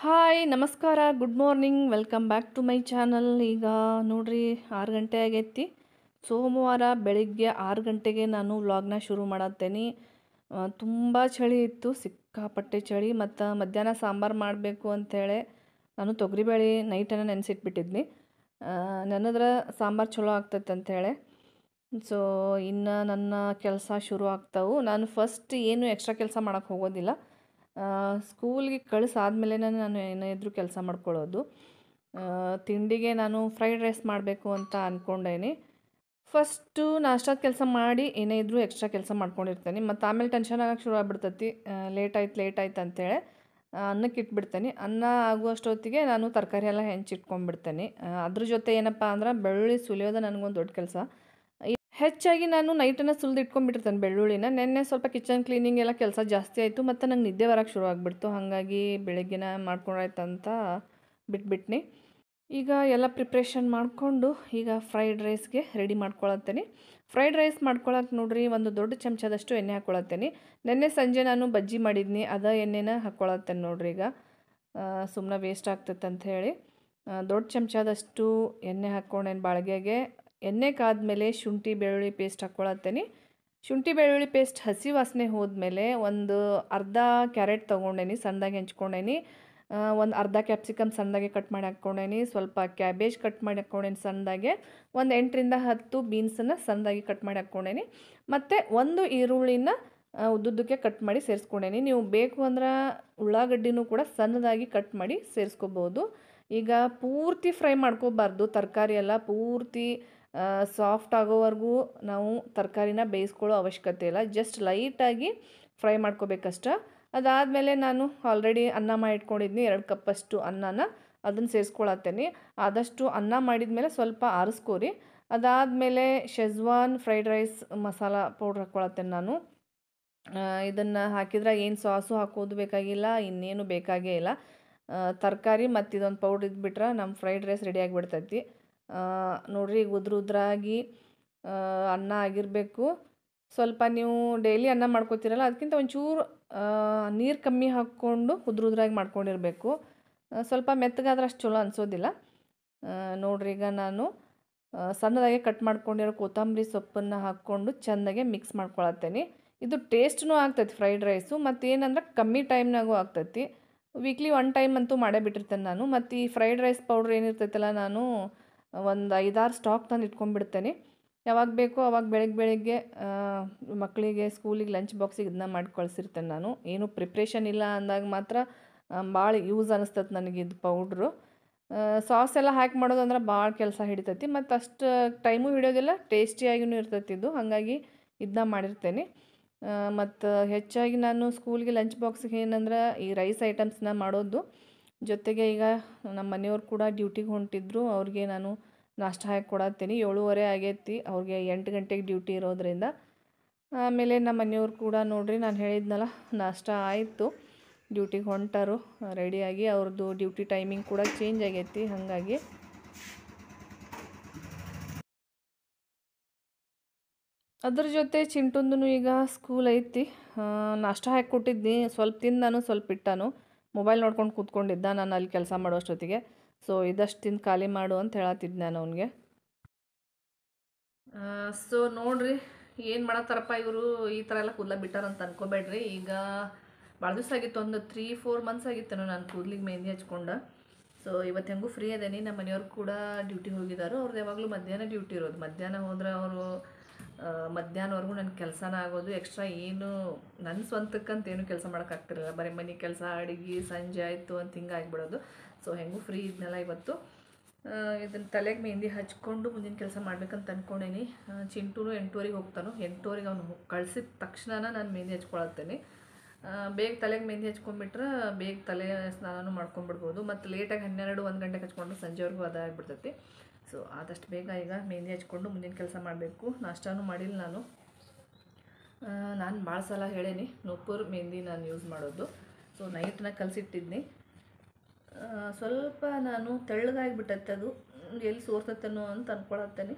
hi ನಮಸ್ಕಾರ good morning welcome back to my channel ಈಗ ನೋಡ್ರಿ ಆರು ಗಂಟೆ ಆಗೈತಿ ಸೋಮವಾರ ಬೆಳಿಗ್ಗೆ ಆರು ಗಂಟೆಗೆ ನಾನು ವ್ಲಾಗ್ನ ಶುರು ಮಾಡತ್ತೇನೆ ತುಂಬ ಚಳಿ ಇತ್ತು ಸಿಕ್ಕಾಪಟ್ಟೆ ಚಳಿ ಮತ್ತು ಮಧ್ಯಾಹ್ನ ಸಾಂಬಾರು ಮಾಡಬೇಕು ಅಂಥೇಳಿ ನಾನು ತೊಗರಿಬೇಳೆ ನೈಟನ್ನು ನೆನೆಸಿಟ್ಬಿಟ್ಟಿದ್ನಿ ನೆನೆದ್ರೆ ಸಾಂಬಾರು ಚಲೋ ಆಗ್ತೈತೆ ಅಂಥೇಳಿ ಸೊ ಇನ್ನು ನನ್ನ ಕೆಲಸ ಶುರು ಆಗ್ತಾವು ನಾನು ಫಸ್ಟ್ ಏನು ಎಕ್ಸ್ಟ್ರಾ ಕೆಲಸ ಮಾಡೋಕ್ಕೆ ಹೋಗೋದಿಲ್ಲ ಸ್ಕೂಲ್ಗೆ ಕಳಿಸಾದ್ಮೇಲೆ ನಾನು ಏನಾದರೂ ಕೆಲಸ ಮಾಡ್ಕೊಳ್ಳೋದು ತಿಂಡಿಗೆ ನಾನು ಫ್ರೈಡ್ ರೈಸ್ ಮಾಡಬೇಕು ಅಂತ ಅಂದ್ಕೊಂಡೇನಿ ಫಸ್ಟು ನಾಷ್ಟಾದ ಕೆಲಸ ಮಾಡಿ ಏನೇ ಇದ್ದರೂ ಎಕ್ಸ್ಟ್ರಾ ಕೆಲಸ ಮಾಡ್ಕೊಂಡಿರ್ತೇನೆ ಮತ್ತು ಆಮೇಲೆ ಟೆನ್ಷನ್ ಆಗೋಕ್ಕೆ ಶುರು ಆಗ್ಬಿಡ್ತೈತಿ ಲೇಟ್ ಆಯ್ತು ಲೇಟ್ ಆಯ್ತು ಅಂತೇಳಿ ಅನ್ನಕ್ಕೆ ಇಟ್ಬಿಡ್ತೇನೆ ಅನ್ನ ಆಗುವಷ್ಟೊತ್ತಿಗೆ ನಾನು ತರಕಾರಿ ಎಲ್ಲ ಹೆಂಚಿಟ್ಕೊಂಡ್ಬಿಡ್ತೇನೆ ಅದ್ರ ಜೊತೆ ಏನಪ್ಪ ಅಂದ್ರೆ ಬೆಳ್ಳುಳ್ಳಿ ಸುಲಿಯೋದು ನನಗೊಂದು ದೊಡ್ಡ ಕೆಲಸ ಹೆಚ್ಚಾಗಿ ನಾನು ನೈಟನ್ನು ಸುಲಿದು ಇಟ್ಕೊಂಡ್ಬಿಟ್ಟಿರ್ತೇನೆ ಬೆಳ್ಳುಳ್ಳಿನ ನಿನ್ನೆ ಸ್ವಲ್ಪ ಕಿಚನ್ ಕ್ಲೀನಿಂಗ್ ಎಲ್ಲ ಕೆಲಸ ಜಾಸ್ತಿ ಆಯಿತು ಮತ್ತು ನಂಗೆ ನಿದ್ದೆ ಬರೋಕ್ಕೆ ಶುರು ಆಗಿಬಿಡ್ತು ಹಾಗಾಗಿ ಬೆಳಗ್ಗೆನ ಮಾಡ್ಕೊಂಡಾಯ್ತಂತ ಬಿಟ್ಬಿಟ್ನಿ ಈಗ ಎಲ್ಲ ಪ್ರಿಪ್ರೇಷನ್ ಮಾಡಿಕೊಂಡು ಈಗ ಫ್ರೈಡ್ ರೈಸ್ಗೆ ರೆಡಿ ಮಾಡ್ಕೊಳತ್ತೇನೆ ಫ್ರೈಡ್ ರೈಸ್ ಮಾಡ್ಕೊಳಕ್ಕೆ ನೋಡ್ರಿ ಒಂದು ದೊಡ್ಡ ಚಮಚದಷ್ಟು ಎಣ್ಣೆ ಹಾಕ್ಕೊಳತ್ತೇನೆ ನಿನ್ನೆ ಸಂಜೆ ನಾನು ಬಜ್ಜಿ ಮಾಡಿದ್ನಿ ಅದ ಎಣ್ಣೆನ ಹಾಕ್ಕೊಳತ್ತೇನೆ ನೋಡ್ರಿ ಈಗ ಸುಮ್ಮನೆ ವೇಸ್ಟ್ ಆಗ್ತೈತೆ ಅಂತ ಹೇಳಿ ದೊಡ್ಡ ಚಮಚದಷ್ಟು ಎಣ್ಣೆ ಹಾಕ್ಕೊಂಡೇನು ಬಾಳ್ಗೆಗೆ ಎಣ್ಣೆ ಕಾದ್ಮೇಲೆ ಶುಂಠಿ ಬೆಳ್ಳುಳ್ಳಿ ಪೇಸ್ಟ್ ಹಾಕ್ಕೊಳತ್ತೇನೆ ಶುಂಠಿ ಬೆಳ್ಳುಳ್ಳಿ ಪೇಸ್ಟ್ ಹಸಿ ವಾಸನೆ ಹೋದ್ಮೇಲೆ ಒಂದು ಅರ್ಧ ಕ್ಯಾರೆಟ್ ತೊಗೊಂಡೇನಿ ಸಣ್ಣದಾಗಿ ಹೆಂಚ್ಕೊಂಡೇನಿ ಒಂದು ಅರ್ಧ ಕ್ಯಾಪ್ಸಿಕಮ್ ಸಣ್ಣದಾಗಿ ಕಟ್ ಮಾಡಿ ಹಾಕ್ಕೊಂಡೇನಿ ಸ್ವಲ್ಪ ಕ್ಯಾಬೇಜ್ ಕಟ್ ಮಾಡಿ ಹಾಕ್ಕೊಂಡೇನಿ ಸಣ್ಣದಾಗೆ ಒಂದು ಎಂಟರಿಂದ ಹತ್ತು ಬೀನ್ಸನ್ನು ಸಣ್ಣದಾಗಿ ಕಟ್ ಮಾಡಿ ಹಾಕ್ಕೊಂಡೇನಿ ಮತ್ತು ಒಂದು ಈರುಳ್ಳಿನ ಉದ್ದುದ್ದಕ್ಕೆ ಕಟ್ ಮಾಡಿ ಸೇರಿಸ್ಕೊಂಡೇನಿ ನೀವು ಬೇಕು ಅಂದ್ರೆ ಉಳ್ಳಾಗಡ್ಡಿನೂ ಕೂಡ ಸಣ್ಣದಾಗಿ ಕಟ್ ಮಾಡಿ ಸೇರಿಸ್ಕೋಬೋದು ಈಗ ಪೂರ್ತಿ ಫ್ರೈ ಮಾಡ್ಕೋಬಾರ್ದು ತರಕಾರಿ ಎಲ್ಲ ಪೂರ್ತಿ ಸಾಫ್ಟ್ ಆಗೋವರೆಗೂ ನಾವು ತರಕಾರಿನ ಬೇಯಿಸ್ಕೊಳ್ಳೋ ಅವಶ್ಯಕತೆ ಇಲ್ಲ ಜಸ್ಟ್ ಲೈಟಾಗಿ ಫ್ರೈ ಮಾಡ್ಕೋಬೇಕಷ್ಟ ಅದಾದಮೇಲೆ ನಾನು ಆಲ್ರೆಡಿ ಅನ್ನ ಮಾಡಿಟ್ಕೊಂಡಿದ್ದೀನಿ ಎರಡು ಕಪ್ಪಷ್ಟು ಅನ್ನನ ಅದನ್ನು ಸೇರಿಸ್ಕೊಳತ್ತೇನೆ ಆದಷ್ಟು ಅನ್ನ ಮಾಡಿದ ಮೇಲೆ ಸ್ವಲ್ಪ ಆರಿಸ್ಕೋರಿ ಅದಾದಮೇಲೆ schezwan fried rice masala powder ಹಾಕ್ಕೊಳತ್ತೇನೆ ನಾನು ಇದನ್ನು ಹಾಕಿದ್ರೆ ಏನು ಸಾಸು ಹಾಕೋದು ಬೇಕಾಗಿಲ್ಲ ಇನ್ನೇನು ಬೇಕಾಗೇ ಇಲ್ಲ ತರಕಾರಿ ಮತ್ತು ಇದೊಂದು ಪೌಡ್ರ್ ಇದ್ಬಿಟ್ರೆ ನಮ್ಮ ಫ್ರೈಡ್ ರೈಸ್ ರೆಡಿ ಆಗಿಬಿಡ್ತೈತಿ ನೋಡ್ರಿ ಈಗ ಉದುರು ಉದ್ರಾಗಿ ಅನ್ನ ಆಗಿರಬೇಕು ಸ್ವಲ್ಪ ನೀವು ಡೈಲಿ ಅನ್ನ ಮಾಡ್ಕೋತೀರಲ್ಲ ಅದಕ್ಕಿಂತ ಒಂಚೂರು ನೀರು ಕಮ್ಮಿ ಹಾಕ್ಕೊಂಡು ಉದ್ರುದ್ರಾಗಿ ಉದ್ರಾಗಿ ಮಾಡ್ಕೊಂಡಿರಬೇಕು ಸ್ವಲ್ಪ ಮೆತ್ತಗಾದ್ರೆ ಅಷ್ಟು ಚಲೋ ಅನಿಸೋದಿಲ್ಲ ನೋಡ್ರಿ ಈಗ ನಾನು ಸಣ್ಣದಾಗೆ ಕಟ್ ಮಾಡ್ಕೊಂಡಿರೋ ಕೊತ್ತಂಬರಿ ಸೊಪ್ಪನ್ನು ಹಾಕ್ಕೊಂಡು ಚೆಂದಾಗೆ ಮಿಕ್ಸ್ ಮಾಡ್ಕೊಳತ್ತೇನೆ ಇದು ಟೇಸ್ಟ್ನೂ ಆಗ್ತೈತಿ ಫ್ರೈಡ್ ರೈಸು ಮತ್ತು ಏನಂದ್ರೆ ಕಮ್ಮಿ ಟೈಮ್ನಾಗೂ ಆಗ್ತೈತಿ ವೀಕ್ಲಿ ಒನ್ ಟೈಮ್ ಅಂತೂ ಮಾಡೇ ಬಿಟ್ಟಿರ್ತೇನೆ ನಾನು ಮತ್ತು ಈ ಫ್ರೈಡ್ ರೈಸ್ ಪೌಡ್ರ್ ಏನಿರ್ತೈತಲ್ಲ ನಾನು ಒಂದು ಐದಾರು ಸ್ಟಾಕ್ ತಂದು ಇಟ್ಕೊಂಡ್ಬಿಡ್ತೇನೆ ಯಾವಾಗ ಬೇಕೋ ಅವಾಗ ಬೆಳಗ್ಗೆ ಬೆಳಗ್ಗೆ ಮಕ್ಕಳಿಗೆ ಸ್ಕೂಲಿಗೆ ಲಂಚ್ ಬಾಕ್ಸಿಗೆ ಇದನ್ನ ಮಾಡಿ ಕಳಿಸಿರ್ತೇನೆ ನಾನು ಏನು ಪ್ರಿಪ್ರೇಷನ್ ಇಲ್ಲ ಅಂದಾಗ ಮಾತ್ರ ಭಾಳ ಯೂಸ್ ಅನಿಸ್ತದೆ ನನಗೆ ಇದು ಪೌಡ್ರು ಸಾಸ್ ಎಲ್ಲ ಹಾಕಿ ಅಂದ್ರೆ ಭಾಳ ಕೆಲಸ ಹಿಡಿತೈತಿ ಮತ್ತು ಅಷ್ಟು ಟೈಮು ಹಿಡಿಯೋದಿಲ್ಲ ಟೇಸ್ಟಿಯಾಗಿಯೂ ಇರ್ತೈತಿ ಇದು ಹಾಗಾಗಿ ಇದನ್ನ ಮಾಡಿರ್ತೇನೆ ಮತ್ತು ಹೆಚ್ಚಾಗಿ ನಾನು ಸ್ಕೂಲಿಗೆ ಲಂಚ್ ಬಾಕ್ಸಿಗೆ ಏನಂದ್ರೆ ಈ ರೈಸ್ ಐಟಮ್ಸ್ನ ಮಾಡೋದು ಜೊತೆಗೆ ಈಗ ನಮ್ಮ ಮನೆಯವ್ರು ಕೂಡ ಡ್ಯೂಟಿಗೆ ಹೊಂಟಿದ್ರು ಅವ್ರಿಗೆ ನಾನು ನಾಷ್ಟ ಹಾಕಿ ಕೊಡತ್ತೀನಿ ಏಳುವರೆ ಆಗೈತಿ ಅವ್ರಿಗೆ ಎಂಟು ಗಂಟೆಗೆ ಡ್ಯೂಟಿ ಇರೋದರಿಂದ ಆಮೇಲೆ ನಮ್ಮ ಮನೆಯವ್ರು ಕೂಡ ನೋಡಿರಿ ನಾನು ಹೇಳಿದ್ನಲ್ಲ ನಾಷ್ಟ ಆಯಿತು ಡ್ಯೂಟಿಗೆ ಹೊಂಟರು ರೆಡಿಯಾಗಿ ಅವ್ರದ್ದು ಡ್ಯೂಟಿ ಟೈಮಿಂಗ್ ಕೂಡ ಚೇಂಜ್ ಆಗೈತಿ ಹಾಗಾಗಿ ಅದ್ರ ಜೊತೆ ಚಿಂಟುಂದು ಈಗ ಸ್ಕೂಲ್ ಐತಿ ನಾಷ್ಟ ಹಾಕಿ ಕೊಟ್ಟಿದ್ನಿ ಸ್ವಲ್ಪ ತಿಂದಾನು ಸ್ವಲ್ಪ ಇಟ್ಟಾನು ಮೊಬೈಲ್ ನೋಡ್ಕೊಂಡು ಕೂತ್ಕೊಂಡಿದ್ದ ನಾನು ಅಲ್ಲಿ ಕೆಲಸ ಮಾಡೋಷ್ಟೊತ್ತಿಗೆ ಸೊ ಇದಷ್ಟು ತಿಂದು ಖಾಲಿ ಮಾಡು ಅಂತ ಹೇಳತ್ತಿದ್ದೆ ನಾನು ಅವನಿಗೆ ಸೊ ನೋಡ್ರಿ ಏನು ಮಾಡತ್ತಾರಪ್ಪ ಇವರು ಈ ಥರ ಎಲ್ಲ ಕೂದಲ ಬಿಟ್ಟಾರಂತ ಅನ್ಕೋಬೇಡ್ರಿ ಈಗ ಭಾಳ ದಿವಸ ಆಗಿತ್ತು ಒಂದು ತ್ರೀ ಫೋರ್ ಮಂತ್ಸ್ ಆಗಿತ್ತು ನಾನು ಕೂದಲಿಗೆ ಮೆಹಂದಿ ಹಚ್ಕೊಂಡು ಸೊ ಇವತ್ತು ಹೆಂಗೂ ಫ್ರೀ ಅದೇನಿ ನಮ್ಮ ಮನೆಯವ್ರು ಕೂಡ ಡ್ಯೂಟಿ ಹೋಗಿದ್ದಾರೆ ಅವ್ರದ್ದು ಯಾವಾಗಲೂ ಮಧ್ಯಾಹ್ನ ಡ್ಯೂಟಿ ಇರೋದು ಮಧ್ಯಾಹ್ನ ಹೋದ್ರೆ ಅವರು ಮಧ್ಯಾಹ್ನವರೆಗೂ ನನ್ನ ಕೆಲಸನ ಆಗೋದು ಎಕ್ಸ್ಟ್ರಾ ಏನು ನನ್ನ ಸ್ವಂತಕ್ಕಂತ ಏನು ಕೆಲಸ ಮಾಡೋಕ್ಕಾಗ್ತಿರಲಿಲ್ಲ ಬರೀ ಮನೆ ಕೆಲಸ ಅಡುಗೆ ಸಂಜೆ ಆಯಿತು ಅಂತ ಹಿಂಗೆ ಆಗಿಬಿಡೋದು ಸೊ ಹೆಂಗೂ ಫ್ರೀ ಇದ್ನಲ್ಲ ಇವತ್ತು ಇದನ್ನು ತಲೆಗೆ ಮೆಹಂದಿ ಹಚ್ಕೊಂಡು ಮುಂದಿನ ಕೆಲಸ ಮಾಡ್ಬೇಕಂತ ಅಂದ್ಕೊಂಡೇನಿ ಚಿಂಟೂನು ಎಂಟೂವರೆಗೆ ಹೋಗ್ತಾನೋ ಎಂಟೂವರೆಗೆ ಅವನು ಕಳಿಸಿದ ತಕ್ಷಣ ನಾನು ಮೆಹಂದಿ ಹಚ್ಕೊಳತ್ತೇನೆ ಬೇಗ ತಲೆಗೆ ಮೆಹಂದಿ ಹಚ್ಕೊಂಡ್ಬಿಟ್ರೆ ಬೇಗ ತಲೆ ಸ್ನಾನನೂ ಮಾಡ್ಕೊಂಡ್ಬಿಡ್ಬೋದು ಮತ್ತು ಲೇಟಾಗಿ ಹನ್ನೆರಡು ಒಂದು ಗಂಟೆಗೆ ಹಚ್ಕೊಂಡ್ರೆ ಸಂಜೆವರೆಗೂ ಅದಾಗಿಬಿಡ್ತೈತಿ ಸೊ ಆದಷ್ಟು ಬೇಗ ಈಗ ಮೆಹಂದಿ ಹಚ್ಕೊಂಡು ಮುಂದಿನ ಕೆಲಸ ಮಾಡಬೇಕು ನಾಷ್ಟಾನು ಮಾಡಿಲ್ಲ ನಾನು ನಾನು ಭಾಳ ಸಲ ಹೇಳೇನಿ ನೂಪುರ್ ಮೆಹಂದಿ ನಾನು ಯೂಸ್ ಮಾಡೋದು ಸೊ ನೈಟ್ನ ಕಲಸಿಟ್ಟಿದ್ನಿ ಸ್ವಲ್ಪ ನಾನು ತೆಳ್ಳಗಾಗಿಬಿಟ್ಟತ್ತೆ ಅದು ಎಲ್ಲಿ ಸೋರ್ತತನೋ ಅಂತ ಅಂದ್ಕೊಳತ್ತೇನೆ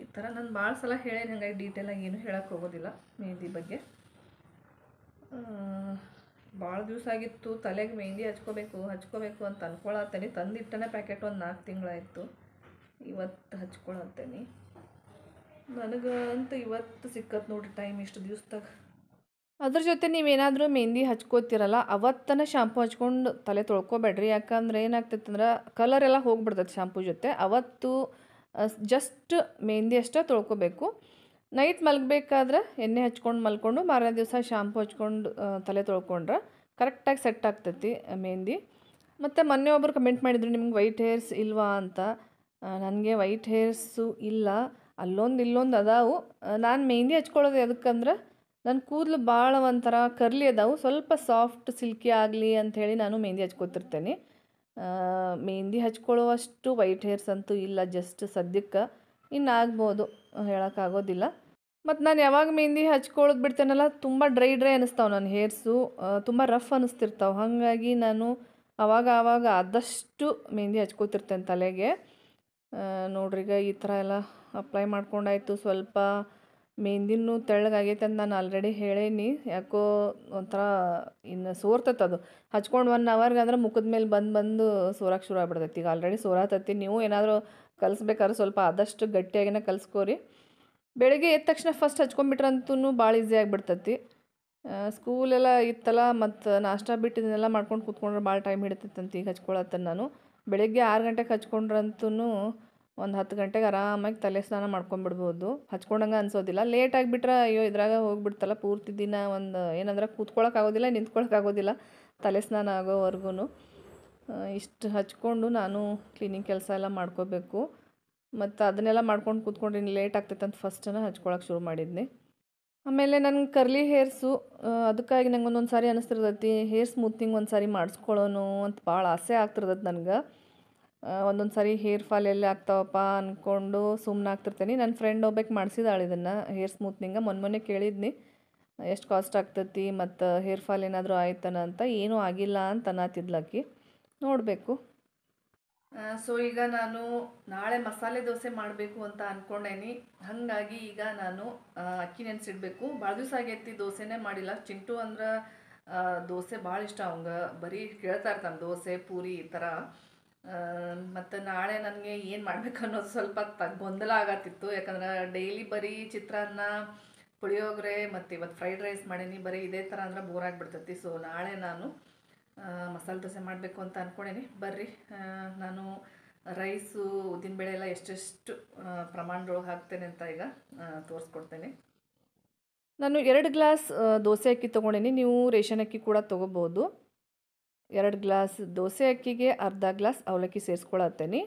ಈ ಥರ ನಾನು ಭಾಳ ಸಲ ಹೇಳೇನಿ ಹಂಗಾಗಿ ಡೀಟೇಲಾಗಿ ಏನೂ ಹೇಳೋಕ್ಕೆ ಹೋಗೋದಿಲ್ಲ ಮೆಹಂದಿ ಬಗ್ಗೆ ಭಾಳ ದಿವಸ ಆಗಿತ್ತು ತಲೆಗೆ ಮೆಹಂದಿ ಹಚ್ಕೋಬೇಕು ಹಚ್ಕೋಬೇಕು ಅಂತ ಅನ್ಕೊಳತ್ತೇನೆ ತಂದಿಟ್ಟನೇ ಪ್ಯಾಕೆಟ್ ಒಂದು ನಾಲ್ಕು ತಿಂಗಳಾಯಿತು ಇವತ್ತು ಹಚ್ಕೊಳತ್ತೇನೆ ನನಗಂತೂ ಇವತ್ತು ಸಿಕ್ಕತ್ತೆ ನೋಡಿರಿ ಟೈಮ್ ಇಷ್ಟು ದಿವ್ಸದಾಗ ಅದ್ರ ಜೊತೆ ನೀವೇನಾದರೂ ಮೆಹಂದಿ ಹಚ್ಕೋತಿರಲ್ಲ ಅವತ್ತನ ಶಾಂಪು ಹಚ್ಕೊಂಡು ತಲೆ ತೊಳ್ಕೊಬೇಡ್ರಿ ಯಾಕಂದ್ರೆ ಏನಾಗ್ತೈತೆ ಅಂದ್ರೆ ಕಲರ್ ಎಲ್ಲ ಹೋಗ್ಬಿಡ್ತೈತೆ ಶಾಂಪು ಜೊತೆ ಅವತ್ತು ಜಸ್ಟ್ ಮೆಹಂದಿ ಅಷ್ಟೇ ತೊಳ್ಕೊಬೇಕು ನೈಟ್ ಮಲಗಬೇಕಾದ್ರೆ ಎಣ್ಣೆ ಹಚ್ಕೊಂಡು ಮಲ್ಕೊಂಡು ಮಾರನೇ ದಿವಸ ಶಾಂಪು ಹಚ್ಕೊಂಡು ತಲೆ ತೊಳ್ಕೊಂಡ್ರೆ ಕರೆಕ್ಟಾಗಿ ಸೆಟ್ ಆಗ್ತೈತಿ ಮೆಹಂದಿ ಮತ್ತು ಮೊನ್ನೆ ಒಬ್ಬರು ಕಮೆಂಟ್ ಮಾಡಿದ್ರು ನಿಮ್ಗೆ ವೈಟ್ ಹೇರ್ಸ್ ಇಲ್ವಾ ಅಂತ ನನಗೆ ವೈಟ್ ಹೇರ್ಸು ಇಲ್ಲ ಅಲ್ಲೊಂದು ಇಲ್ಲೊಂದು ಅದಾವು ನಾನು ಮೆಹಂದಿ ಹಚ್ಕೊಳ್ಳೋದು ಎದಕ್ಕಂದ್ರೆ ನನ್ನ ಕೂದಲು ಭಾಳ ಒಂಥರ ಕರ್ಲಿ ಅದಾವು ಸ್ವಲ್ಪ ಸಾಫ್ಟ್ ಸಿಲ್ಕಿ ಆಗಲಿ ಅಂಥೇಳಿ ನಾನು ಮೆಹಂದಿ ಹಚ್ಕೊತಿರ್ತೇನೆ ಮೆಹಂದಿ ಹಚ್ಕೊಳ್ಳುವಷ್ಟು ವೈಟ್ ಹೇರ್ಸ್ ಅಂತೂ ಇಲ್ಲ ಜಸ್ಟ್ ಸದ್ಯಕ್ಕೆ ಇನ್ನಾಗ್ಬೋದು ಹೇಳೋಕ್ಕಾಗೋದಿಲ್ಲ ಮತ್ತು ನಾನು ಯಾವಾಗ ಮೆಹಂದಿ ಹಚ್ಕೊಳ್ಳೋದು ಬಿಡ್ತೇನಲ್ಲ ತುಂಬ ಡ್ರೈ ಡ್ರೈ ಅನಿಸ್ತಾವೆ ನನ್ನ ಹೇರ್ಸು ತುಂಬ ರಫ್ ಅನ್ನಿಸ್ತಿರ್ತಾವೆ ಹಾಗಾಗಿ ನಾನು ಆವಾಗ ಆವಾಗ ಆದಷ್ಟು ಮೆಹಂದಿ ಹಚ್ಕೋತಿರ್ತೇನೆ ತಲೆಗೆ ನೋಡ್ರಿಗ ಈ ಥರ ಎಲ್ಲ ಅಪ್ಲೈ ಮಾಡ್ಕೊಂಡಾಯಿತು ಸ್ವಲ್ಪ ಮೆಹಂದಿನೂ ತೆಳ್ಳಗಾಗೈತೆ ಅಂತ ನಾನು ಆಲ್ರೆಡಿ ಹೇಳೇನಿ ಯಾಕೋ ಒಂಥರ ಇನ್ನು ಸೋರ್ತೈತೆ ಅದು ಹಚ್ಕೊಂಡು ಒನ್ ಅವರ್ಗೆ ಅಂದ್ರೆ ಮುಖದ ಮೇಲೆ ಬಂದು ಬಂದು ಸೋರಕ್ಕೆ ಶುರು ಆಗ್ಬಿಡ್ತೈತಿ ಈಗ ಆಲ್ರೆಡಿ ಸೋರಾತೈತಿ ನೀವು ಏನಾದರೂ ಕಲಿಸ್ಬೇಕಾದ್ರೆ ಸ್ವಲ್ಪ ಆದಷ್ಟು ಗಟ್ಟಿಯಾಗಿನ ಕಲಿಸ್ಕೋರಿ ಬೆಳಗ್ಗೆ ಎದ್ದ ತಕ್ಷಣ ಫಸ್ಟ್ ಹಚ್ಕೊಂಡ್ಬಿಟ್ರಂತೂ ಭಾಳ ಈಸಿ ಆಗಿಬಿಡ್ತತಿ ಸ್ಕೂಲೆಲ್ಲ ಇತ್ತಲ್ಲ ಮತ್ತು ನಾಷ್ಟ ಬಿಟ್ಟಿದ್ದನ್ನೆಲ್ಲ ಮಾಡ್ಕೊಂಡು ಕೂತ್ಕೊಂಡ್ರೆ ಭಾಳ ಟೈಮ್ ಅಂತ ಈಗ ಹಚ್ಕೊಳತ್ತ ನಾನು ಬೆಳಗ್ಗೆ ಆರು ಗಂಟೆಗೆ ಹಚ್ಕೊಂಡ್ರಂತೂ ಒಂದು ಹತ್ತು ಗಂಟೆಗೆ ಆರಾಮಾಗಿ ತಲೆ ಸ್ನಾನ ಮಾಡ್ಕೊಂಡ್ಬಿಡ್ಬೋದು ಹಚ್ಕೊಂಡಂಗೆ ಅನ್ಸೋದಿಲ್ಲ ಲೇಟ್ ಆಗಿಬಿಟ್ರೆ ಅಯ್ಯೋ ಇದ್ರಾಗ ಹೋಗ್ಬಿಡ್ತಲ್ಲ ಪೂರ್ತಿ ದಿನ ಒಂದು ಏನಂದ್ರೆ ಕೂತ್ಕೊಳ್ಳೋಕ್ಕಾಗೋದಿಲ್ಲ ನಿಂತ್ಕೊಳ್ಳೋಕ್ಕಾಗೋದಿಲ್ಲ ತಲೆ ಸ್ನಾನ ಆಗೋವರೆಗೂ ಇಷ್ಟು ಹಚ್ಕೊಂಡು ನಾನು ಕ್ಲೀನಿಂಗ್ ಕೆಲಸ ಎಲ್ಲ ಮಾಡ್ಕೋಬೇಕು ಮತ್ತು ಅದನ್ನೆಲ್ಲ ಮಾಡ್ಕೊಂಡು ಕೂತ್ಕೊಂಡಿನಿ ಲೇಟ್ ಆಗ್ತೈತೆ ಅಂತ ಫಸ್ಟನ್ನು ಹಚ್ಕೊಳಕ್ಕೆ ಶುರು ಮಾಡಿದ್ನಿ ಆಮೇಲೆ ನನ್ನ ಕರ್ಲಿ ಹೇರ್ಸು ಅದಕ್ಕಾಗಿ ನಂಗೆ ಒಂದೊಂದು ಸಾರಿ ಅನ್ನಿಸ್ತಿರ್ತೈತಿ ಹೇರ್ ಸ್ಮೂತ್ನಿಂಗ್ ಒಂದು ಸಾರಿ ಮಾಡಿಸ್ಕೊಳ್ಳೋನು ಅಂತ ಭಾಳ ಆಸೆ ಆಗ್ತಿರ್ತದೆ ನನಗೆ ಒಂದೊಂದು ಸಾರಿ ಹೇರ್ ಫಾಲ್ ಎಲ್ಲ ಆಗ್ತಾವಪ್ಪ ಅಂದ್ಕೊಂಡು ಸುಮ್ಮನೆ ಆಗ್ತಿರ್ತೀನಿ ನನ್ನ ಫ್ರೆಂಡ್ ಒಬ್ಬಕ್ಕೆ ಮಾಡಿಸಿದಾಳೆ ಇದನ್ನು ಹೇರ್ ಸ್ಮೂತ್ನಿಂಗ ಮೊನ್ನೆ ಮೊನ್ನೆ ಕೇಳಿದ್ನಿ ಎಷ್ಟು ಕಾಸ್ಟ್ ಆಗ್ತೈತಿ ಮತ್ತು ಹೇರ್ ಫಾಲ್ ಏನಾದರೂ ಆಯ್ತನ ಅಂತ ಏನೂ ಆಗಿಲ್ಲ ಅಂತ ಅನ್ನತ್ತಿದ್ಲಕ್ಕಿ ನೋಡಬೇಕು ಸೊ ಈಗ ನಾನು ನಾಳೆ ಮಸಾಲೆ ದೋಸೆ ಮಾಡಬೇಕು ಅಂತ ಅಂದ್ಕೊಂಡೇನಿ ಹಾಗಾಗಿ ಈಗ ನಾನು ಅಕ್ಕಿ ನೆನೆಸಿಡಬೇಕು ಭಾಳ ದಿವಸ ಆಗೈತಿ ದೋಸೆನೇ ಮಾಡಿಲ್ಲ ಚಿಂಟು ಅಂದ್ರೆ ದೋಸೆ ಭಾಳ ಇಷ್ಟ ಅವಂಗ ಬರೀ ಕೇಳ್ತಾ ಇರ್ತಾನೆ ದೋಸೆ ಪೂರಿ ಈ ಥರ ಮತ್ತು ನಾಳೆ ನನಗೆ ಏನು ಮಾಡಬೇಕು ಅನ್ನೋದು ಸ್ವಲ್ಪ ತ ಗೊಂದಲ ಆಗತ್ತಿತ್ತು ಯಾಕಂದ್ರೆ ಡೈಲಿ ಬರೀ ಚಿತ್ರಾನ್ನ ಪುಳಿಯೋಗರೆ ಮತ್ತು ಇವತ್ತು ಫ್ರೈಡ್ ರೈಸ್ ಮಾಡೀನಿ ಬರೀ ಇದೇ ಥರ ಅಂದ್ರೆ ಬೋರ್ ಆಗಿಬಿಡ್ತೈತಿ ಸೊ ನಾಳೆ ನಾನು ಮಸಾಲೆ ದೋಸೆ ಮಾಡಬೇಕು ಅಂತ ಅಂದ್ಕೊಂಡೇನಿ ಬರ್ರಿ ನಾನು ರೈಸು ಉದ್ದಿನಬೇಳೆ ಎಲ್ಲ ಎಷ್ಟೆಷ್ಟು ಪ್ರಮಾಣದೊಳಗೆ ಹಾಕ್ತೇನೆ ಅಂತ ಈಗ ತೋರಿಸ್ಕೊಡ್ತೇನೆ ನಾನು ಎರಡು ಗ್ಲಾಸ್ ದೋಸೆ ಅಕ್ಕಿ ತೊಗೊಂಡೇನಿ ನೀವು ರೇಷನ್ ಅಕ್ಕಿ ಕೂಡ ತೊಗೋಬೋದು ಎರಡು ಗ್ಲಾಸ್ ದೋಸೆ ಅಕ್ಕಿಗೆ ಅರ್ಧ ಗ್ಲಾಸ್ ಅವಲಕ್ಕಿ ಸೇರಿಸ್ಕೊಳತ್ತೇನೆ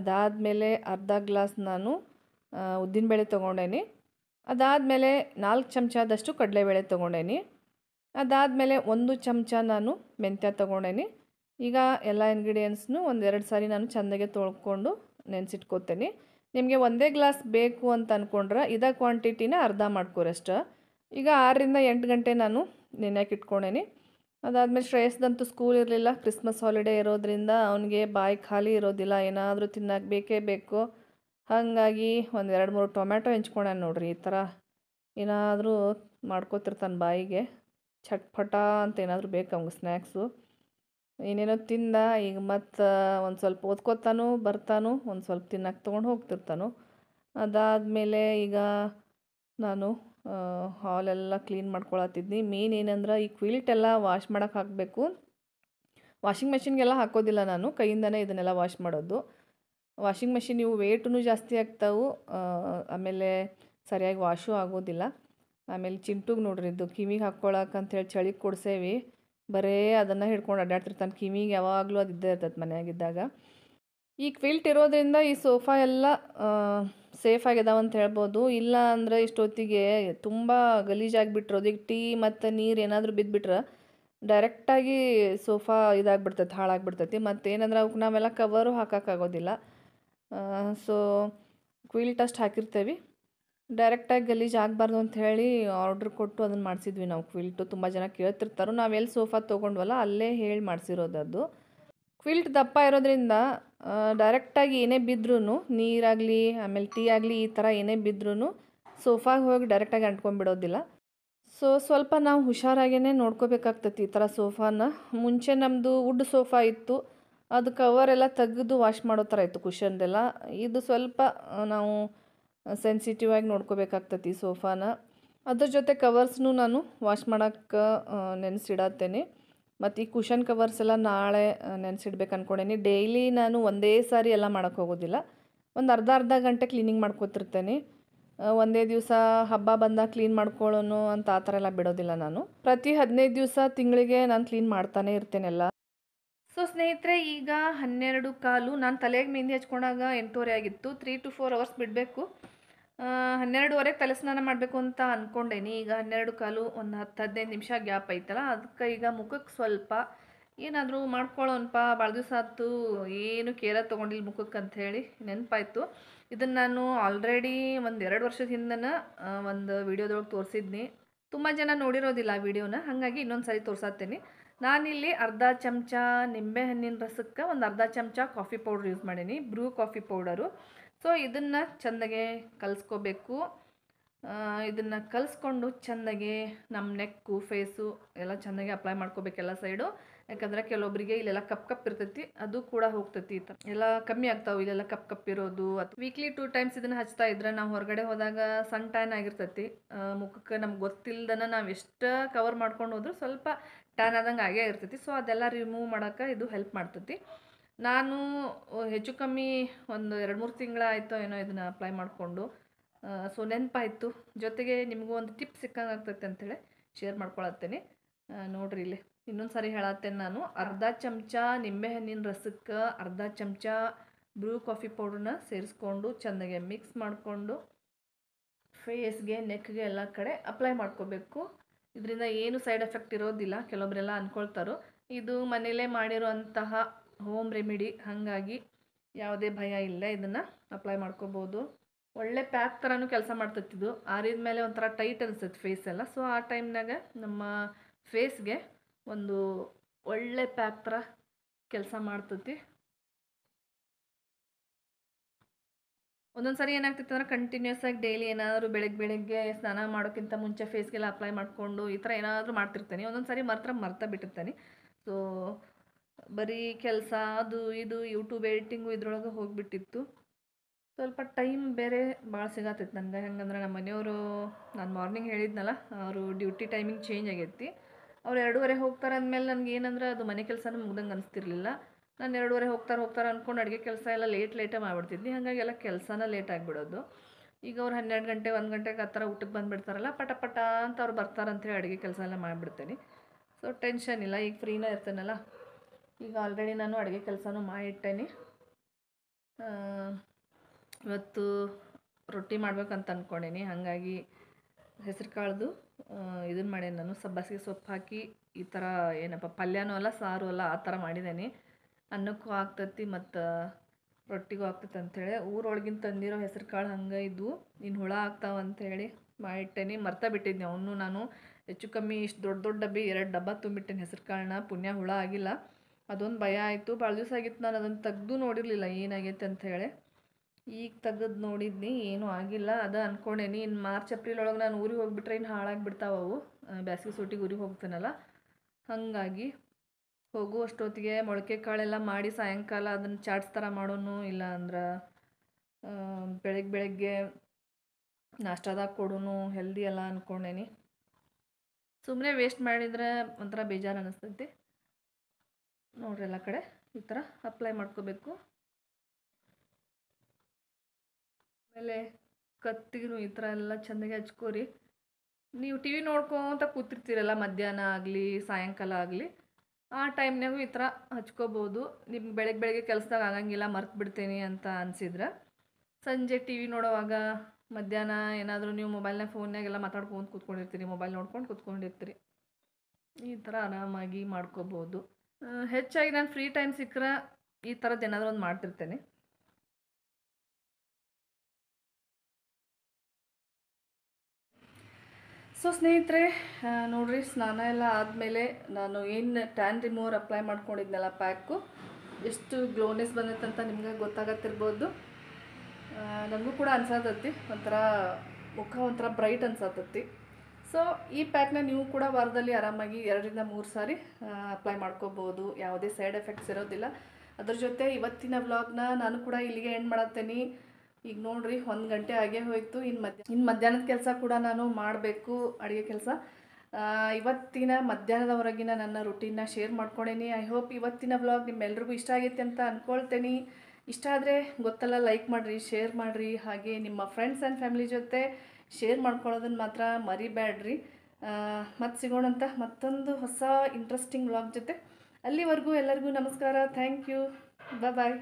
ಅದಾದಮೇಲೆ ಅರ್ಧ ಗ್ಲಾಸ್ ನಾನು ಉದ್ದಿನಬೇಳೆ ತೊಗೊಂಡೇನಿ ಅದಾದಮೇಲೆ ನಾಲ್ಕು ಚಮಚದಷ್ಟು ಕಡಲೆಬೇಳೆ ತೊಗೊಂಡೇನಿ ಅದಾದಮೇಲೆ ಒಂದು ಚಮಚ ನಾನು ಮೆಂತ್ಯ ತೊಗೊಂಡೇನಿ ಈಗ ಎಲ್ಲ ಇಂಗ್ರೀಡಿಯೆಂಟ್ಸ್ನು ಒಂದೆರಡು ಸಾರಿ ನಾನು ಚೆಂದಾಗೆ ತೊಳ್ಕೊಂಡು ನೆನೆಸಿಟ್ಕೋತೇನೆ ನಿಮಗೆ ಒಂದೇ ಗ್ಲಾಸ್ ಬೇಕು ಅಂತ ಅಂದ್ಕೊಂಡ್ರೆ ಇದೇ ಕ್ವಾಂಟಿಟಿನ ಅರ್ಧ ಅಷ್ಟು ಈಗ ಆರರಿಂದ ಎಂಟು ಗಂಟೆ ನಾನು ನೆನೆಯಕ್ಕೆ ಇಟ್ಕೊಂಡೇನಿ ಅದಾದಮೇಲೆ ಶ್ರೇಯಸ್ದಂತೂ ಸ್ಕೂಲ್ ಇರಲಿಲ್ಲ ಕ್ರಿಸ್ಮಸ್ ಹಾಲಿಡೇ ಇರೋದರಿಂದ ಅವನಿಗೆ ಬಾಯಿ ಖಾಲಿ ಇರೋದಿಲ್ಲ ಏನಾದರೂ ತಿನ್ನಕ್ಕೆ ಬೇಕೇ ಬೇಕು ಹಾಗಾಗಿ ಒಂದು ಎರಡು ಮೂರು ಟೊಮ್ಯಾಟೊ ಹೆಂಚ್ಕೊಂಡ ನೋಡಿರಿ ಈ ಥರ ಏನಾದರೂ ಮಾಡ್ಕೋತಿರ್ತಾನೆ ಬಾಯಿಗೆ ಚಟ್ಪಟ ಅಂತ ಏನಾದರೂ ಬೇಕು ಅವ್ಗೆ ಸ್ನ್ಯಾಕ್ಸು ಏನೇನೋ ತಿಂದ ಈಗ ಮತ್ತು ಒಂದು ಸ್ವಲ್ಪ ಓದ್ಕೋತಾನೂ ಬರ್ತಾನು ಒಂದು ಸ್ವಲ್ಪ ತಿನ್ನಕ್ಕೆ ತೊಗೊಂಡು ಹೋಗ್ತಿರ್ತಾನೋ ಅದಾದಮೇಲೆ ಈಗ ನಾನು ಹಾಲೆಲ್ಲ ಕ್ಲೀನ್ ಮಾಡ್ಕೊಳತ್ತಿದ್ನಿ ಮೇನ್ ಏನಂದ್ರೆ ಈ ಕ್ವಿಲ್ಟ್ ಎಲ್ಲ ವಾಶ್ ಮಾಡೋಕ್ಕೆ ಹಾಕಬೇಕು ವಾಷಿಂಗ್ ಮೆಷಿನ್ಗೆಲ್ಲ ಹಾಕೋದಿಲ್ಲ ನಾನು ಕೈಯಿಂದನೇ ಇದನ್ನೆಲ್ಲ ವಾಶ್ ಮಾಡೋದು ವಾಷಿಂಗ್ ಮೆಷಿನ್ ಇವು ವೇಟೂ ಜಾಸ್ತಿ ಆಗ್ತಾವೆ ಆಮೇಲೆ ಸರಿಯಾಗಿ ವಾಶೂ ಆಗೋದಿಲ್ಲ ಆಮೇಲೆ ಚಿಂಟುಗೆ ನೋಡ್ರಿ ಇದು ಕಿವಿಗೆ ಹಾಕ್ಕೊಳಕ್ಕೆ ಹೇಳಿ ಚಳಿಗೆ ಕೊಡ್ಸೇವಿ ಬರೇ ಅದನ್ನು ಹಿಡ್ಕೊಂಡು ಅಡ್ಡಾಡ್ತಿರ್ತಾನೆ ಕಿವಿಗೆ ಯಾವಾಗಲೂ ಅದು ಇದ್ದೇ ಇರ್ತದೆ ಮನೆಯಾಗಿದ್ದಾಗ ಈ ಕ್ವಿಲ್ಟ್ ಇರೋದ್ರಿಂದ ಈ ಸೋಫಾ ಎಲ್ಲ ಸೇಫ್ ಆಗಿದಾವ ಅಂತ ಹೇಳ್ಬೋದು ಇಲ್ಲ ಅಂದರೆ ಇಷ್ಟೊತ್ತಿಗೆ ತುಂಬ ಗಲೀಜಾಗಿಬಿಟ್ರೋದು ಈಗ ಟೀ ಮತ್ತು ನೀರು ಏನಾದರೂ ಬಿದ್ದುಬಿಟ್ರೆ ಡೈರೆಕ್ಟಾಗಿ ಸೋಫಾ ಇದಾಗ್ಬಿಡ್ತೈತೆ ಹಾಳಾಗ್ಬಿಡ್ತೈತಿ ಮತ್ತು ಏನಂದ್ರೆ ಅವಕ್ಕೆ ನಾವೆಲ್ಲ ಕವರು ಹಾಕೋಕ್ಕಾಗೋದಿಲ್ಲ ಸೊ ಕ್ವಿಲ್ಟ್ ಅಷ್ಟು ಹಾಕಿರ್ತೇವೆ ಡೈರೆಕ್ಟಾಗಿ ಗಲೀಜು ಆಗಬಾರ್ದು ಅಂತ ಹೇಳಿ ಆರ್ಡ್ರ್ ಕೊಟ್ಟು ಅದನ್ನು ಮಾಡಿಸಿದ್ವಿ ನಾವು ಕ್ವಿಲ್ಟು ತುಂಬ ಜನ ಕೇಳ್ತಿರ್ತಾರೋ ನಾವು ಎಲ್ಲಿ ಸೋಫಾ ತೊಗೊಂಡ್ವಲ್ಲ ಅಲ್ಲೇ ಹೇಳಿ ಮಾಡಿಸಿರೋದದು ಕ್ವಿಲ್ಟ್ ದಪ್ಪ ಇರೋದ್ರಿಂದ ಡೈರೆಕ್ಟಾಗಿ ಏನೇ ಬಿದ್ದರೂ ನೀರಾಗಲಿ ಆಮೇಲೆ ಟೀ ಆಗಲಿ ಈ ಥರ ಏನೇ ಬಿದ್ದರೂ ಸೋಫಾಗೆ ಹೋಗಿ ಡೈರೆಕ್ಟಾಗಿ ಅಂಟ್ಕೊಂಡ್ಬಿಡೋದಿಲ್ಲ ಸೊ ಸ್ವಲ್ಪ ನಾವು ಹುಷಾರಾಗೇ ನೋಡ್ಕೋಬೇಕಾಗ್ತತಿ ಈ ಥರ ಸೋಫಾನ ಮುಂಚೆ ನಮ್ಮದು ವುಡ್ ಸೋಫಾ ಇತ್ತು ಅದು ಕವರೆಲ್ಲ ತೆಗೆದು ವಾಶ್ ಮಾಡೋ ಥರ ಇತ್ತು ಕುಷನ್ದೆಲ್ಲ ಇದು ಸ್ವಲ್ಪ ನಾವು ಸೆನ್ಸಿಟಿವ್ ಆಗಿ ನೋಡ್ಕೋಬೇಕಾಗ್ತತಿ ಸೋಫಾನ ಅದ್ರ ಜೊತೆ ಕವರ್ಸ್ನು ನಾನು ವಾಶ್ ಮಾಡೋಕ್ಕೆ ನೆನೆಸಿಡತ್ತೇನೆ ಮತ್ತು ಈ ಕುಷನ್ ಕವರ್ಸ್ ಎಲ್ಲ ನಾಳೆ ನೆನೆಸಿಡ್ಬೇಕು ಅಂದ್ಕೊಂಡೇನಿ ಡೈಲಿ ನಾನು ಒಂದೇ ಸಾರಿ ಎಲ್ಲ ಮಾಡೋಕ್ಕೆ ಹೋಗೋದಿಲ್ಲ ಒಂದು ಅರ್ಧ ಅರ್ಧ ಗಂಟೆ ಕ್ಲೀನಿಂಗ್ ಮಾಡ್ಕೊತಿರ್ತೇನೆ ಒಂದೇ ದಿವಸ ಹಬ್ಬ ಬಂದಾಗ ಕ್ಲೀನ್ ಮಾಡ್ಕೊಳ್ಳೋನು ಅಂತ ಆ ಥರ ಎಲ್ಲ ಬಿಡೋದಿಲ್ಲ ನಾನು ಪ್ರತಿ ಹದಿನೈದು ದಿವಸ ತಿಂಗಳಿಗೆ ನಾನು ಕ್ಲೀನ್ ಮಾಡ್ತಾನೆ ಇರ್ತೇನೆಲ್ಲ ಸೊ ಸ್ನೇಹಿತರೆ ಈಗ ಹನ್ನೆರಡು ಕಾಲು ನಾನು ತಲೆಗೆ ಮೆಹಂದಿ ಹಚ್ಕೊಂಡಾಗ ಎಂಟೂವರೆ ಆಗಿತ್ತು ತ್ರೀ ಟು ಫೋರ್ ಅವರ್ಸ್ ಬಿಡಬೇಕು ಹನ್ನೆರಡುವರೆಗೆ ತಲೆ ಸ್ನಾನ ಮಾಡಬೇಕು ಅಂತ ಅಂದ್ಕೊಂಡೇನಿ ಈಗ ಹನ್ನೆರಡು ಕಾಲು ಒಂದು ಹತ್ತು ಹದಿನೈದು ನಿಮಿಷ ಗ್ಯಾಪ್ ಐತಲ್ಲ ಅದಕ್ಕೆ ಈಗ ಮುಖಕ್ಕೆ ಸ್ವಲ್ಪ ಏನಾದರೂ ಮಾಡ್ಕೊಳ್ಳೋನಪ್ಪ ಭಾಳ ದಿವಸ ಆಯ್ತು ಏನು ಕೇರ ತೊಗೊಂಡಿಲ್ಲ ಮುಖಕ್ಕೆ ಅಂತ ಹೇಳಿ ನೆನಪಾಯಿತು ಇದನ್ನು ನಾನು ಆಲ್ರೆಡಿ ಒಂದು ಎರಡು ವರ್ಷದ ಹಿಂದನ ಒಂದು ವೀಡಿಯೋದೊಳಗೆ ತೋರಿಸಿದ್ನಿ ತುಂಬ ಜನ ನೋಡಿರೋದಿಲ್ಲ ಆ ವೀಡಿಯೋನ ಹಾಗಾಗಿ ಇನ್ನೊಂದು ಸಾರಿ ತೋರ್ಸತ್ತೇನೆ ನಾನಿಲ್ಲಿ ಅರ್ಧ ಚಮಚ ನಿಂಬೆಹಣ್ಣಿನ ರಸಕ್ಕೆ ಒಂದು ಅರ್ಧ ಚಮಚ ಕಾಫಿ ಪೌಡ್ರ್ ಯೂಸ್ ಮಾಡೀನಿ ಬ್ರೂ ಕಾಫಿ ಪೌಡರು ಸೊ ಇದನ್ನು ಚೆಂದಾಗೆ ಕಲಿಸ್ಕೋಬೇಕು ಇದನ್ನು ಕಲಿಸ್ಕೊಂಡು ಚೆಂದಾಗೆ ನಮ್ಮ ನೆಕ್ಕು ಫೇಸು ಎಲ್ಲ ಚೆಂದಾಗೆ ಅಪ್ಲೈ ಮಾಡ್ಕೋಬೇಕೆಲ್ಲ ಸೈಡು ಯಾಕಂದರೆ ಕೆಲವೊಬ್ಬರಿಗೆ ಇಲ್ಲೆಲ್ಲ ಕಪ್ ಕಪ್ ಇರ್ತೈತಿ ಅದು ಕೂಡ ಹೋಗ್ತೈತಿ ಈ ಥರ ಎಲ್ಲ ಕಮ್ಮಿ ಆಗ್ತಾವೆ ಇಲ್ಲೆಲ್ಲ ಕಪ್ ಕಪ್ ಇರೋದು ಅಥವಾ ವೀಕ್ಲಿ ಟೂ ಟೈಮ್ಸ್ ಇದನ್ನು ಹಚ್ತಾ ಇದ್ರೆ ನಾವು ಹೊರಗಡೆ ಹೋದಾಗ ಸನ್ ಟ್ಯಾನ್ ಆಗಿರ್ತೈತಿ ಮುಖಕ್ಕೆ ನಮ್ಗೆ ಗೊತ್ತಿಲ್ಲದನ ನಾವು ಎಷ್ಟು ಕವರ್ ಮಾಡ್ಕೊಂಡು ಹೋದ್ರೂ ಸ್ವಲ್ಪ ಟ್ಯಾನ್ ಆದಂಗೆ ಆಗೇ ಇರ್ತೈತಿ ಸೊ ಅದೆಲ್ಲ ರಿಮೂವ್ ಮಾಡೋಕ್ಕೆ ಇದು ಹೆಲ್ಪ್ ಮಾಡ್ತೈತಿ ನಾನು ಹೆಚ್ಚು ಕಮ್ಮಿ ಒಂದು ಎರಡು ಮೂರು ತಿಂಗಳಾಯಿತೋ ಏನೋ ಇದನ್ನು ಅಪ್ಲೈ ಮಾಡಿಕೊಂಡು ಸೊ ನೆನಪಾಯಿತು ಜೊತೆಗೆ ನಿಮಗೂ ಒಂದು ಟಿಪ್ ಸಿಕ್ಕಂಗೆ ಆಗ್ತೈತೆ ಅಂಥೇಳಿ ಶೇರ್ ಮಾಡ್ಕೊಳತ್ತೇನೆ ನೋಡ್ರಿ ಇಲ್ಲಿ ಇನ್ನೊಂದು ಸಾರಿ ಹೇಳತ್ತೇನೆ ನಾನು ಅರ್ಧ ಚಮಚ ನಿಂಬೆಹಣ್ಣಿನ ರಸಕ್ಕೆ ಅರ್ಧ ಚಮಚ ಬ್ರೂ ಕಾಫಿ ಪೌಡ್ರನ್ನ ಸೇರಿಸ್ಕೊಂಡು ಚೆನ್ನಾಗೆ ಮಿಕ್ಸ್ ಮಾಡಿಕೊಂಡು ಫೇಸ್ಗೆ ನೆಕ್ಗೆ ಎಲ್ಲ ಕಡೆ ಅಪ್ಲೈ ಮಾಡ್ಕೋಬೇಕು ಇದರಿಂದ ಏನು ಸೈಡ್ ಎಫೆಕ್ಟ್ ಇರೋದಿಲ್ಲ ಕೆಲವೊಬ್ಬರೆಲ್ಲ ಅಂದ್ಕೊಳ್ತಾರೋ ಇದು ಮನೆಯಲ್ಲೇ ಮಾಡಿರೋಂತಹ ಹೋಮ್ ರೆಮಿಡಿ ಹಾಗಾಗಿ ಯಾವುದೇ ಭಯ ಇಲ್ಲ ಇದನ್ನು ಅಪ್ಲೈ ಮಾಡ್ಕೋಬೋದು ಒಳ್ಳೆ ಪ್ಯಾಕ್ ಥರನೂ ಕೆಲಸ ಇದು ಆರಿದ ಮೇಲೆ ಒಂಥರ ಟೈಟ್ ಅನಿಸುತ್ತೆ ಫೇಸ್ ಎಲ್ಲ ಸೊ ಆ ಟೈಮ್ನಾಗ ನಮ್ಮ ಫೇಸ್ಗೆ ಒಂದು ಒಳ್ಳೆ ಪ್ಯಾಕ್ ಥರ ಕೆಲಸ ಮಾಡ್ತತಿ ಒಂದೊಂದು ಸರಿ ಏನಾಗ್ತಿತ್ತು ಅಂದರೆ ಕಂಟಿನ್ಯೂಸ್ ಆಗಿ ಡೈಲಿ ಏನಾದರೂ ಬೆಳಗ್ಗೆ ಬೆಳಗ್ಗೆ ಸ್ನಾನ ಮಾಡೋಕ್ಕಿಂತ ಮುಂಚೆ ಫೇಸ್ಗೆಲ್ಲ ಅಪ್ಲೈ ಮಾಡಿಕೊಂಡು ಈ ಥರ ಏನಾದರೂ ಮಾಡ್ತಿರ್ತೇನೆ ಒಂದೊಂದು ಸಾರಿ ಮರ್ತ ಮರ್ತಾ ಬಿಟ್ಟಿರ್ತೀನಿ ಸೊ ಬರೀ ಕೆಲಸ ಅದು ಇದು ಯೂಟ್ಯೂಬ್ ಎಡಿಟಿಂಗು ಇದ್ರೊಳಗೆ ಹೋಗಿಬಿಟ್ಟಿತ್ತು ಸ್ವಲ್ಪ ಟೈಮ್ ಬೇರೆ ಭಾಳ ಸಿಗತ್ತೈತೆ ನನಗೆ ಹೆಂಗಂದ್ರೆ ನಮ್ಮ ಮನೆಯವರು ನಾನು ಮಾರ್ನಿಂಗ್ ಹೇಳಿದ್ನಲ್ಲ ಅವರು ಡ್ಯೂಟಿ ಟೈಮಿಂಗ್ ಚೇಂಜ್ ಆಗೈತಿ ಅವ್ರು ಎರಡೂವರೆ ಹೋಗ್ತಾರೆ ಅಂದಮೇಲೆ ನನಗೆ ಏನಂದ್ರೆ ಅದು ಮನೆ ಕೆಲಸನೂ ಮುಗ್ದಂಗೆ ಅನಿಸ್ತಿರ್ಲಿಲ್ಲ ನಾನು ಎರಡೂವರೆ ಹೋಗ್ತಾರೆ ಹೋಗ್ತಾರೆ ಅಂದ್ಕೊಂಡು ಅಡುಗೆ ಕೆಲಸ ಎಲ್ಲ ಲೇಟ್ ಲೇಟೇ ಮಾಡಿಬಿಡ್ತಿದ್ವಿ ಹಾಗಾಗಿ ಎಲ್ಲ ಕೆಲಸನ ಲೇಟ್ ಆಗಿಬಿಡೋದು ಈಗ ಅವ್ರು ಹನ್ನೆರಡು ಗಂಟೆ ಒಂದು ಗಂಟೆಗೆ ಆ ಥರ ಊಟಕ್ಕೆ ಬಂದುಬಿಡ್ತಾರಲ್ಲ ಪಟ ಪಟ ಅಂತ ಅವ್ರು ಬರ್ತಾರಂಥೇಳಿ ಅಡುಗೆ ಕೆಲಸ ಎಲ್ಲ ಮಾಡಿಬಿಡ್ತೇನೆ ಸೊ ಟೆನ್ಷನ್ ಇಲ್ಲ ಈಗ ಫ್ರೀನೇ ಇರ್ತೇನಲ್ಲ ಈಗ ಆಲ್ರೆಡಿ ನಾನು ಅಡುಗೆ ಕೆಲಸನೂ ಮಾಡಿಟ್ಟೇನೆ ಇವತ್ತು ರೊಟ್ಟಿ ಮಾಡ್ಬೇಕಂತ ಅಂದ್ಕೊಂಡೇನಿ ಹಾಗಾಗಿ ಹೆಸರು ಕಾಳ್ದು ಇದನ್ನು ಮಾಡೇನಿ ನಾನು ಸಬ್ಬಸಿಗೆ ಸೊಪ್ಪು ಹಾಕಿ ಈ ಥರ ಏನಪ್ಪ ಪಲ್ಯನೂ ಅಲ್ಲ ಸಾರು ಅಲ್ಲ ಆ ಥರ ಮಾಡಿದ್ದೇನೆ ಅನ್ನಕ್ಕೂ ಆಗ್ತತಿ ಮತ್ತು ರೊಟ್ಟಿಗೂ ಆಗ್ತೈತೆ ಅಂಥೇಳಿ ಊರೊಳಗಿನ ತಂದಿರೋ ಹೆಸರು ಕಾಳು ಹಂಗೆ ಇದ್ವು ನೀನು ಹುಳ ಆಗ್ತಾವ ಅಂಥೇಳಿ ಮಾಡಿಟ್ಟೇನಿ ಮರ್ತಾ ಬಿಟ್ಟಿದ್ದೆ ಅವನು ನಾನು ಹೆಚ್ಚು ಕಮ್ಮಿ ಇಷ್ಟು ದೊಡ್ಡ ದೊಡ್ಡ ಡಬ್ಬಿ ಎರಡು ಡಬ್ಬ ತುಂಬಿಟ್ಟೇನೆ ಹೆಸರು ಕಾಳನ್ನ ಪುಣ್ಯ ಹುಳ ಆಗಿಲ್ಲ ಅದೊಂದು ಭಯ ಆಯಿತು ಭಾಳ ದಿವಸ ಆಗಿತ್ತು ನಾನು ಅದನ್ನು ತೆಗೆದು ನೋಡಿರಲಿಲ್ಲ ಏನಾಗೈತೆ ಅಂತ ಹೇಳಿ ಈಗ ತೆಗೆದು ನೋಡಿದ್ನಿ ಏನೂ ಆಗಿಲ್ಲ ಅದು ಅಂದ್ಕೊಂಡೇನಿ ಇನ್ನು ಮಾರ್ಚ್ ಏಪ್ರಿಲ್ ಒಳಗೆ ನಾನು ಊರಿಗೆ ಹೋಗಿಬಿಟ್ರೆ ಇನ್ನು ಹಾಳಾಗಿಬಿಡ್ತಾವೆ ಅವು ಬ್ಯಾಸಿಗೆ ಸೂಟಿಗೆ ಊರಿಗೆ ಹೋಗ್ತೀನಲ್ಲ ಹಾಗಾಗಿ ಹೋಗು ಅಷ್ಟೊತ್ತಿಗೆ ಮೊಳಕೆ ಕಾಳೆಲ್ಲ ಮಾಡಿ ಸಾಯಂಕಾಲ ಅದನ್ನು ಚಾಟ್ಸ್ ಥರ ಮಾಡೋನು ಇಲ್ಲ ಅಂದ್ರೆ ಬೆಳಗ್ಗೆ ಬೆಳಗ್ಗೆ ನಾಷ್ಟಾದಾಗ ಕೊಡೋನು ಹೆಲ್ದಿ ಅಲ್ಲ ಅಂದ್ಕೊಂಡೇನಿ ಸುಮ್ಮನೆ ವೇಸ್ಟ್ ಮಾಡಿದರೆ ಒಂಥರ ಬೇಜಾರು ಅನ್ನಿಸ್ತೈತಿ ನೋಡ್ರಿ ಎಲ್ಲ ಕಡೆ ಈ ಥರ ಅಪ್ಲೈ ಮಾಡ್ಕೋಬೇಕು ಆಮೇಲೆ ಕತ್ತಿಗೂ ಈ ಥರ ಎಲ್ಲ ಚೆಂದಾಗಿ ಹಚ್ಕೋರಿ ನೀವು ಟಿ ವಿ ನೋಡ್ಕೊತ ಕೂತಿರ್ತೀರಲ್ಲ ಮಧ್ಯಾಹ್ನ ಆಗಲಿ ಸಾಯಂಕಾಲ ಆಗಲಿ ಆ ಟೈಮ್ನಾಗೂ ಈ ಥರ ಹಚ್ಕೋಬೋದು ನಿಮ್ಗೆ ಬೆಳಗ್ಗೆ ಬೆಳಗ್ಗೆ ಕೆಲಸದಾಗ ಆಗಂಗಿಲ್ಲ ಮರ್ತು ಬಿಡ್ತೀನಿ ಅಂತ ಅನಿಸಿದ್ರೆ ಸಂಜೆ ಟಿ ವಿ ನೋಡೋವಾಗ ಮಧ್ಯಾಹ್ನ ಏನಾದರೂ ನೀವು ಮೊಬೈಲ್ನಾಗ ಫೋನ್ನಾಗೆಲ್ಲ ಮಾತಾಡ್ಕೊಂಡು ಕೂತ್ಕೊಂಡಿರ್ತೀರಿ ಮೊಬೈಲ್ ನೋಡ್ಕೊಂಡು ಕೂತ್ಕೊಂಡಿರ್ತೀರಿ ಈ ಥರ ಆರಾಮಾಗಿ ಮಾಡ್ಕೋಬೋದು ಹೆಚ್ಚಾಗಿ ನಾನು ಫ್ರೀ ಟೈಮ್ ಸಿಕ್ಕರೆ ಈ ಥರದ್ದು ಏನಾದರೂ ಒಂದು ಮಾಡ್ತಿರ್ತೇನೆ ಸೊ ಸ್ನೇಹಿತರೆ ನೋಡ್ರಿ ಸ್ನಾನ ಎಲ್ಲ ಆದಮೇಲೆ ನಾನು ಏನು ಟ್ಯಾನ್ ರಿಮೂವರ್ ಅಪ್ಲೈ ಮಾಡ್ಕೊಂಡಿದ್ನಲ್ಲ ಪ್ಯಾಕು ಎಷ್ಟು ಗ್ಲೋನೆಸ್ ಬಂದೈತೆ ಅಂತ ನಿಮಗೆ ಗೊತ್ತಾಗತ್ತಿರ್ಬೋದು ನನಗೂ ಕೂಡ ಅನ್ಸತ್ತತಿ ಒಂಥರ ಮುಖ ಒಂಥರ ಬ್ರೈಟ್ ಅನ್ಸತ್ತತಿ ಸೊ ಈ ಪ್ಯಾಕ್ನ ನೀವು ಕೂಡ ವಾರದಲ್ಲಿ ಆರಾಮಾಗಿ ಎರಡರಿಂದ ಮೂರು ಸಾರಿ ಅಪ್ಲೈ ಮಾಡ್ಕೋಬೋದು ಯಾವುದೇ ಸೈಡ್ ಎಫೆಕ್ಟ್ಸ್ ಇರೋದಿಲ್ಲ ಅದ್ರ ಜೊತೆ ಇವತ್ತಿನ ವ್ಲಾಗ್ನ ನಾನು ಕೂಡ ಇಲ್ಲಿಗೆ ಎಂಡ್ ಮಾಡತ್ತೇನೆ ಈಗ ನೋಡ್ರಿ ಒಂದು ಗಂಟೆ ಆಗೇ ಹೋಯಿತು ಇನ್ನು ಮಧ್ಯ ಇನ್ನು ಮಧ್ಯಾಹ್ನದ ಕೆಲಸ ಕೂಡ ನಾನು ಮಾಡಬೇಕು ಅಡುಗೆ ಕೆಲಸ ಇವತ್ತಿನ ಮಧ್ಯಾಹ್ನದವರೆಗಿನ ನನ್ನ ರುಟೀನ್ನ ಶೇರ್ ಮಾಡ್ಕೊಂಡೇನಿ ಐ ಹೋಪ್ ಇವತ್ತಿನ ವ್ಲಾಗ್ ನಿಮ್ಮೆಲ್ರಿಗೂ ಇಷ್ಟ ಆಗೈತೆ ಅಂತ ಅಂದ್ಕೊಳ್ತೇನೆ ಇಷ್ಟ ಆದರೆ ಗೊತ್ತಲ್ಲ ಲೈಕ್ ಮಾಡಿರಿ ಶೇರ್ ಮಾಡಿರಿ ಹಾಗೆ ನಿಮ್ಮ ಫ್ರೆಂಡ್ಸ್ ಆ್ಯಂಡ್ ಫ್ಯಾಮಿಲಿ ಜೊತೆ ಶೇರ್ ಮಾಡ್ಕೊಳ್ಳೋದನ್ನು ಮಾತ್ರ ಮರಿಬೇಡ್ರಿ ಮತ್ತೆ ಸಿಗೋಣಂತ ಮತ್ತೊಂದು ಹೊಸ ಇಂಟ್ರೆಸ್ಟಿಂಗ್ ವ್ಲಾಗ್ ಜೊತೆ ಅಲ್ಲಿವರೆಗೂ ಎಲ್ಲರಿಗೂ ನಮಸ್ಕಾರ ಥ್ಯಾಂಕ್ ಯು ಬಾಯ್